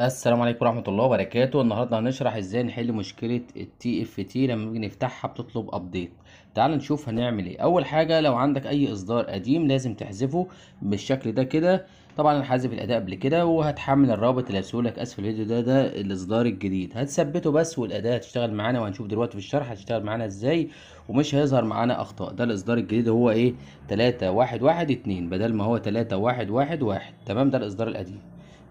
السلام عليكم ورحمه الله وبركاته النهارده هنشرح ازاي نحل مشكله التي اف تي لما بنيجي نفتحها بتطلب ابديت تعال نشوف هنعمل ايه اول حاجه لو عندك اي اصدار قديم لازم تحذفه بالشكل ده كده طبعا انا حذف الاداء قبل كده وهتحمل الرابط اللي هسيبه لك اسفل الفيديو ده ده الاصدار الجديد هتثبته بس والاداه هتشتغل معانا وهنشوف دلوقتي في الشرح هتشتغل معانا ازاي ومش هيظهر معانا اخطاء ده الاصدار الجديد هو ايه 3112 بدل ما هو 3111 تمام ده الاصدار القديم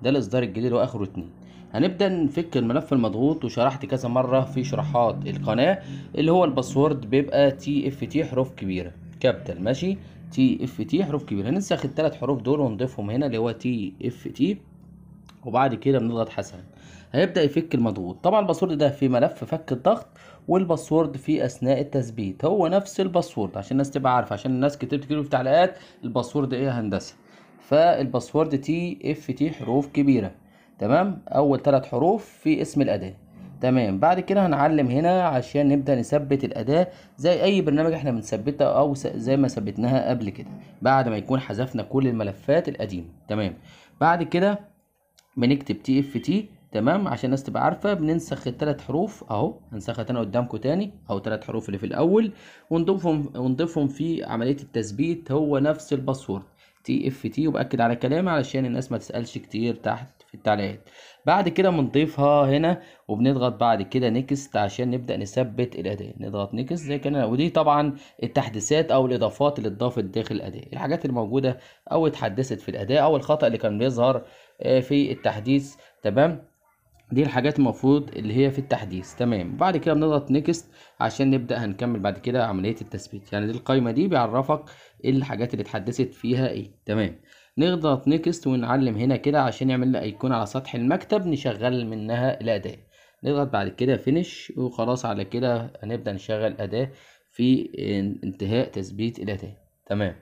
ده الاصدار الجديد واخره اتنين هنبدا نفك الملف المضغوط وشرحت كذا مره في شرحات القناه اللي هو الباسورد بيبقى تي اف تي حروف كبيره كابيتال ماشي تي اف تي حروف كبيره هننسخ الثلاث حروف دول ونضيفهم هنا اللي هو تي اف تي وبعد كده بنضغط حسن هيبدا يفك المضغوط طبعا الباسورد ده في ملف فك الضغط والباسورد في اثناء التثبيت هو نفس الباسورد عشان الناس تبقى عارفه عشان الناس كتبت كتير في تعليقات الباسورد ايه هندسه فالباسورد تي اف تي حروف كبيره تمام اول ثلاث حروف في اسم الاداه تمام بعد كده هنعلم هنا عشان نبدا نثبت الاداه زي اي برنامج احنا بنثبتها او زي ما ثبتناها قبل كده بعد ما يكون حذفنا كل الملفات القديمه تمام بعد كده بنكتب تي اف تي تمام عشان الناس تبقى عارفه بننسخ الثلاث حروف اهو هنسخها تاني قدامكم تاني اهو ثلاث حروف اللي في الاول ونضيفهم ونضيفهم في عمليه التثبيت هو نفس الباسورد تي اف تي وباكد على كلامي علشان الناس ما تسالش كتير تحت في التعليقات بعد كده بنضيفها هنا وبنضغط بعد كده نيكست عشان نبدا نثبت الاداه نضغط نيكست زي كده ودي طبعا التحديثات او الاضافات اللي اتضافت داخل الاداه الحاجات الموجوده او اتحدثت في الاداه او الخطا اللي كان بيظهر آه، في التحديث تمام دي الحاجات المفروض اللي هي في التحديث تمام بعد كده بنضغط نيكست عشان نبدا هنكمل بعد كده عمليه التثبيت يعني دي القايمه دي بيعرفك ايه الحاجات اللي اتحدثت فيها ايه تمام نضغط نيكست ونعلم هنا كده عشان يعمل لنا ايقونه على سطح المكتب نشغل منها الاداه نضغط بعد كده فينيش وخلاص على كده هنبدا نشغل اداه في انتهاء تثبيت الاداه تمام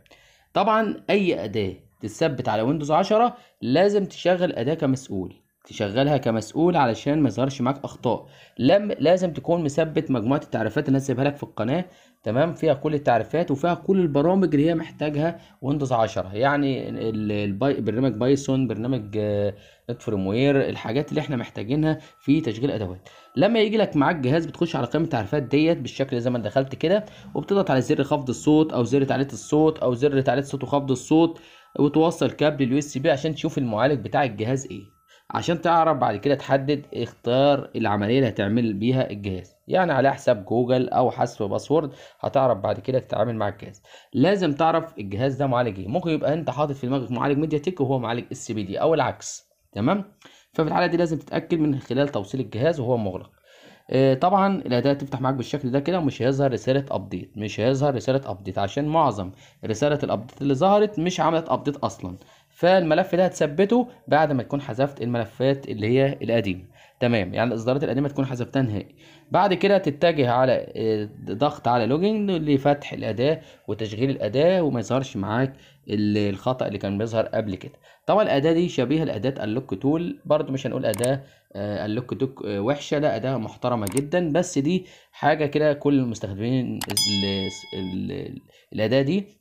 طبعا اي اداه تثبت على ويندوز 10 لازم تشغل اداه كمسؤول تشغلها كمسؤول علشان ما يظهرش معاك اخطاء لم لازم تكون مثبت مجموعه التعريفات اللي انا سايبها لك في القناه تمام فيها كل التعريفات وفيها كل البرامج اللي هي محتاجها ويندوز 10 يعني الباي برنامج بايثون برنامج آه، نت فريم وير الحاجات اللي احنا محتاجينها في تشغيل ادوات لما يجي لك معاك جهاز بتخش على قائمه التعريفات ديت بالشكل زي ما دخلت كده وبتضغط على زر خفض الصوت او زر تعليه الصوت او زر تعليه صوت وخفض الصوت وتوصل كابل اليو اس بي عشان تشوف المعالج بتاع الجهاز ايه عشان تعرف بعد كده تحدد اختيار العملية اللي هتعمل بيها الجهاز يعني على حساب جوجل او حسب باسورد هتعرف بعد كده تتعامل مع الجهاز لازم تعرف الجهاز ده معالج ايه ممكن يبقى انت حاطط في دماغك معالج ميديا تك وهو معالج اس بي دي او العكس تمام ففي الحاله دي لازم تتاكد من خلال توصيل الجهاز وهو مغلق آه، طبعا الاداه تفتح معاك بالشكل ده كده ومش هيظهر رساله ابديت مش هيظهر رساله ابديت عشان معظم رساله الابديت اللي ظهرت مش عملت ابديت اصلا فالملف ده هتثبته بعد ما تكون حذفت الملفات اللي هي القديمه تمام يعني الاصدارات القديمه تكون حذفتها نهائي بعد كده تتجه على آه، ضغط على لوجن لفتح الاداه وتشغيل الاداه وما يظهرش معاك الخطا اللي كان بيظهر قبل كده طبعا الاداه دي شبيهه لاداه اللوك تول برده مش هنقول اداه آه، اللوك توك آه، وحشه لا اداه محترمه جدا بس دي حاجه كده كل المستخدمين الاداه دي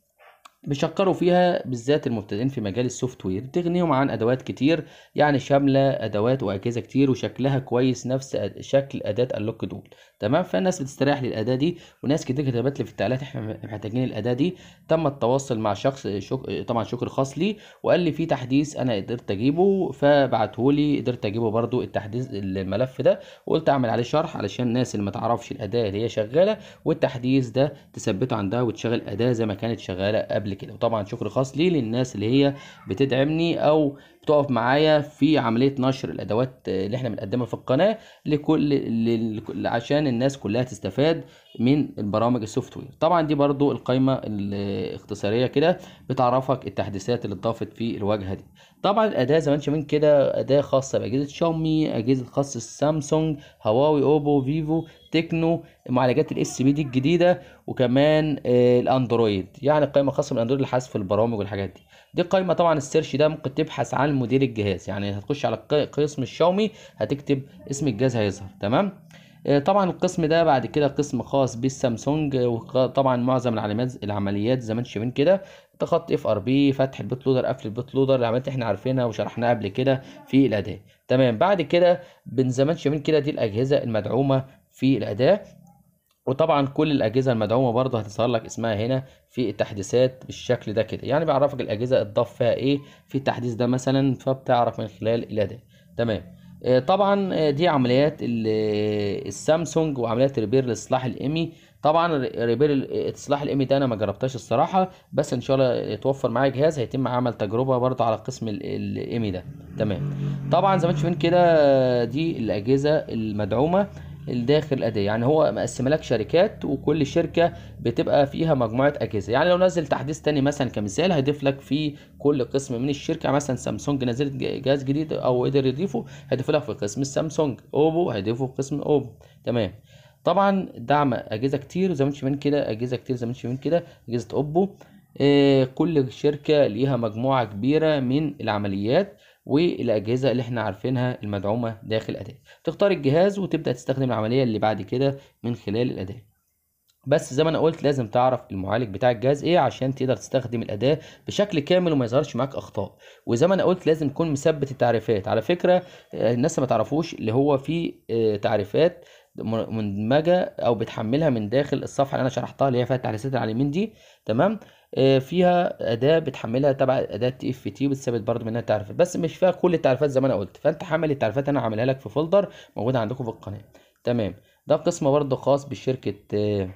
بيشكروا فيها بالذات المبتدئين في مجال السوفت وير تغنيهم عن ادوات كتير يعني شامله ادوات واجهزه كتير وشكلها كويس نفس شكل اداه اللوك دول تمام فالناس بتستريح للاداه دي وناس كتير كتبت لي في التعليقات احنا محتاجين الاداه دي تم التواصل مع شخص شك... طبعا شكر خاص لي وقال لي في تحديث انا قدرت اجيبه فبعته لي قدرت اجيبه برده التحديث الملف ده وقلت اعمل عليه شرح علشان الناس اللي ما تعرفش الاداه اللي هي شغاله والتحديث ده تثبته عندها وتشغل اداه زي ما كانت شغاله قبل كده وطبعا شكر خاص ليه للناس اللي هي بتدعمني او تقف معايا في عمليه نشر الادوات اللي احنا بنقدمها في القناه لكل ل... عشان الناس كلها تستفاد من البرامج السوفت وير طبعا دي برضو القائمه الاختصاريه كده بتعرفك التحديثات اللي اتضافت في الواجهه دي طبعا الاداه زمان شايفين كده اداه خاصه باجهزه شاومي اجهزه خاصه سامسونج هواوي اوبو فيفو تكنو معالجات الاس بي دي الجديده وكمان الاندرويد يعني قائمه خاصه بالاندرويد لحذف البرامج والحاجات دي دي قائمه طبعا السيرش ده ممكن تبحث عن موديل الجهاز يعني هتخش على قسم الشاومي هتكتب اسم الجهاز هيظهر تمام آه، طبعا القسم ده بعد كده قسم خاص بالسامسونج وطبعا معظم العلامات العمليات زي ما انت شايفين كده تخط اف ار بي فتح البوت لودر قفل البوت لودر العمليات احنا عارفينها وشرحناها قبل كده في الاداه تمام بعد كده زي ما شايفين كده دي الاجهزه المدعومه في الاداه وطبعا كل الاجهزه المدعومه برضه هتظهر لك اسمها هنا في التحديثات بالشكل ده كده يعني بيعرفك الاجهزه اتضاف فيها ايه في التحديث ده مثلا فبتعرف من خلال الأداء تمام آه، طبعا آه، دي عمليات آه، السامسونج وعمليات ريبير لاصلاح الامي طبعا ريبير اصلاح الامي ده انا ما جربتهاش الصراحه بس ان شاء الله يتوفر معايا جهاز هيتم عمل تجربه برضه على قسم الامي ده تمام طبعا زي ما انتم شايفين كده دي الاجهزه المدعومه الداخل اداه يعني هو مقسم لك شركات وكل شركه بتبقى فيها مجموعه اجهزه يعني لو نزل تحديث تاني مثلا كمثال هيضيف لك في كل قسم من الشركه مثلا سامسونج نزلت جهاز جديد او قدر يضيفه هيضيف لك في قسم السامسونج اوبو هيضيفه في قسم اوبو تمام طبعا دعم اجهزه كتير زي ما من كده اجهزه كتير زي ما من كده اجهزه اوبو آه، كل شركه ليها مجموعه كبيره من العمليات والاجهزه اللي احنا عارفينها المدعومه داخل اداه تختار الجهاز وتبدا تستخدم العمليه اللي بعد كده من خلال الاداه بس زي ما انا قلت لازم تعرف المعالج بتاع الجهاز ايه عشان تقدر تستخدم الاداه بشكل كامل وما يظهرش معاك اخطاء وزي ما انا قلت لازم تكون مثبت التعريفات على فكره آه، الناس ما تعرفوش اللي هو في آه، تعريفات مندمجه او بتحملها من داخل الصفحه اللي انا شرحتها اللي هي فيها على على اليمين دي تمام آه فيها اداه بتحملها تبع اداه تي اف تي وبتثبت برده منها التعريفات بس مش فيها كل التعريفات زي ما انا قلت فانت حمل التعريفات انا عاملها لك في فولدر موجوده عندكم في القناه تمام ده قسم برده خاص بشركه آه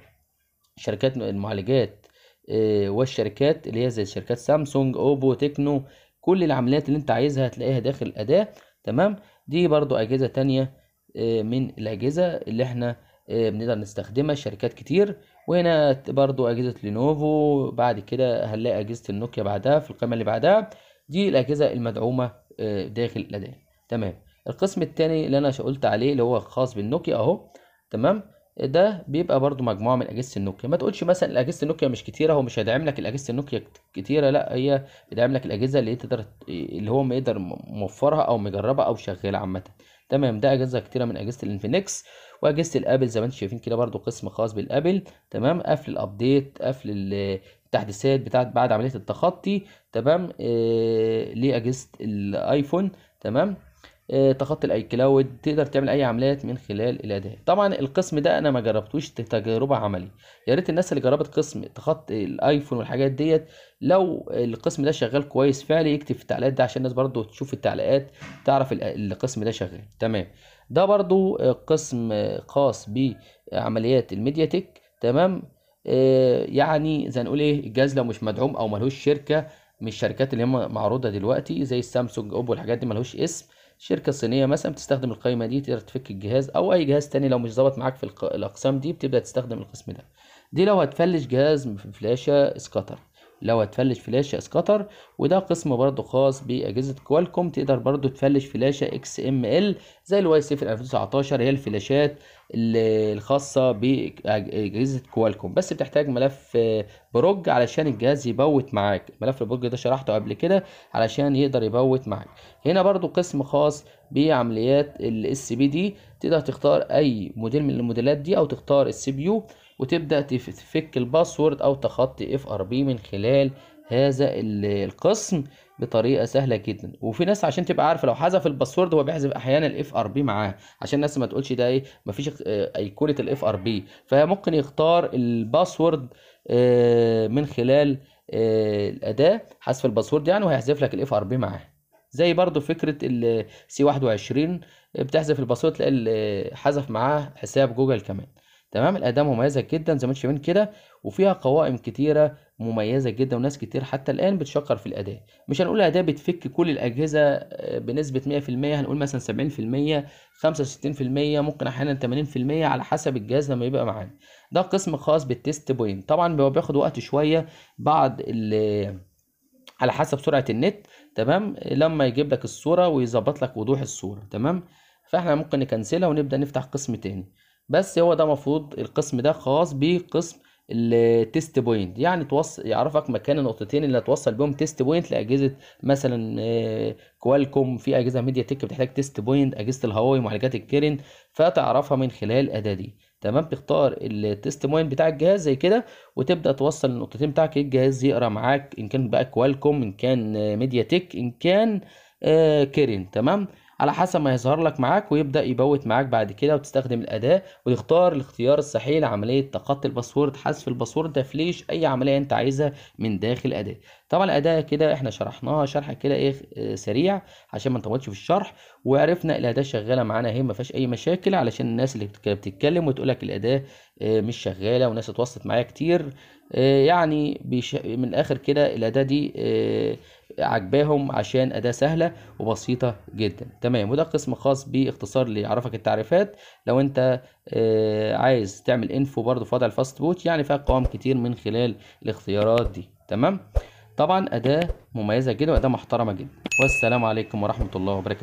شركات المعالجات آه والشركات اللي هي زي شركات سامسونج اوبو تكنو كل العمليات اللي انت عايزها هتلاقيها داخل الاداه تمام دي برضو اجهزه ثانيه آه، من الأجهزة اللي احنا آه، بنقدر نستخدمها شركات كتير وهنا برضو أجهزة لينوفو بعد كده هنلاقي أجهزة النوكيا بعدها في القائمة اللي بعدها دي الأجهزة المدعومة آه، داخل الأداة تمام القسم الثاني اللي أنا قلت عليه اللي هو خاص بالنوكيا أهو تمام ده بيبقى برضو مجموعه من اجهزه النوكيا ما تقولش مثلا اجهزه النوكيا مش كتيره هو مش هيدعم لك الاجهزه النوكيا كتيره لا هي بيدعم لك الاجهزه اللي تقدر اللي هو ما يقدر موفرها او مجربها او شغاله عامه تمام ده اجهزه كتيره من اجهزه الانفينكس واجهزه الابل زي ما انتم شايفين كده برده قسم خاص بالابل تمام قفل الابديت قفل التحديثات بتاعت بعد عمليه التخطي تمام آه لاجهزه الايفون تمام آه، تخطي الاي كلاود تقدر تعمل اي عمليات من خلال الاداه طبعا القسم ده انا ما جربتوش تجربه عملي يا ريت الناس اللي جربت قسم تخطي الايفون والحاجات ديت لو القسم ده شغال كويس فعلي يكتب في التعليقات ده عشان الناس برضو تشوف التعليقات تعرف القسم ده شغال تمام ده برضو آه، قسم خاص بعمليات الميديا تك تمام آه، يعني زي نقول ايه الجهاز لو مش مدعوم او ملهوش شركه من الشركات اللي هم معروضه دلوقتي زي السامسونج اوبو الحاجات دي ملهوش اسم شركة صينية مثلا بتستخدم القائمة دي تقدر تفك الجهاز أو أي جهاز تاني لو مش ظابط معاك في الأقسام دي بتبدأ تستخدم القسم ده دي لو هتفلش جهاز في فلاشة اسكتر لو هتفلش فلاشة اسكتر وده قسم برضو خاص بأجهزة كوالكوم تقدر برضو تفلش فلاشة اكس ام ال زي الواي سيفن 2019 هي الفلاشات الخاصة بأجهزة كوالكوم بس بتحتاج ملف بروج علشان الجهاز يبوت معاك ملف البروج ده شرحته قبل كده علشان يقدر يبوت معاك هنا برضو قسم خاص بعمليات الاس بي دي تقدر تختار اي موديل من الموديلات دي او تختار السي بي يو وتبدأ تفك الباسورد أو تخطي اف ار بي من خلال هذا القسم بطريقه سهله جدا وفي ناس عشان تبقى عارفه لو حذف الباسورد هو بيحذف احيانا الاف ار بي معاه عشان الناس ما تقولش ده ايه مفيش ايقونه آه، الاف ار بي فممكن يختار الباسورد آه، من خلال آه، الاداه حذف الباسورد يعني وهيحذف لك الاف ار بي معاه زي برضو فكره سي 21 بتحذف الباسورد تلاقي حذف معاه حساب جوجل كمان تمام الأداة مميزة جدا زي ما انتم شايفين كده وفيها قوائم كتيرة مميزة جدا وناس كتير حتى الآن بتشكر في الأداة مش هنقول أداة بتفك كل الأجهزة آه، بنسبة 100% هنقول مثلا 70% 65% ممكن أحيانا 80% على حسب الجهاز لما يبقى معانا ده قسم خاص بالتيست بوينت طبعا هو بياخد وقت شوية بعد ال على حسب سرعة النت تمام لما يجيب لك الصورة ويظبط لك وضوح الصورة تمام فاحنا ممكن نكنسلها ونبدأ نفتح قسم تاني بس هو ده المفروض القسم ده خاص بقسم التيست بوينت يعني توصل يعرفك مكان النقطتين اللي هتوصل بيهم تيست بوينت لاجهزه مثلا آه، كوالكوم في اجهزه ميديا تك بتحتاج تيست بوينت اجهزه الهواوي معالجات الكيرن فتعرفها من خلال الاداه دي تمام تختار التيست بوينت بتاع الجهاز زي كده وتبدا توصل النقطتين بتاعك الجهاز يقرا معاك ان كان بقى كوالكوم ان كان ميديا تك ان كان آه، كيرن تمام على حسب ما يظهر لك معاك ويبدأ يبوت معاك بعد كده وتستخدم الأداة وتختار الاختيار الصحيح لعملية تقطي الباسورد حذف الباسورد تفليش أي عملية أنت عايزها من داخل الأداة طبعا الأداة كده احنا شرحناها شرح كده ايه آه، سريع عشان ما نطولش في الشرح وعرفنا الأداة شغالة معانا اهي ما فيهاش أي مشاكل علشان الناس اللي بتتكلم وتقول لك الأداة آه، مش شغالة وناس اتوسطت معايا كتير آه، يعني من الآخر كده الأداة دي عجباهم عشان أداة سهلة وبسيطة جدا تمام وده قسم خاص باختصار ليعرفك التعريفات لو أنت آه، عايز تعمل انفو برضو في وضع الفاست بوت يعني فيها قوام كتير من خلال الاختيارات دي تمام طبعا أداة مميزة جدا وأداة محترمة جدا والسلام عليكم ورحمة الله وبركاته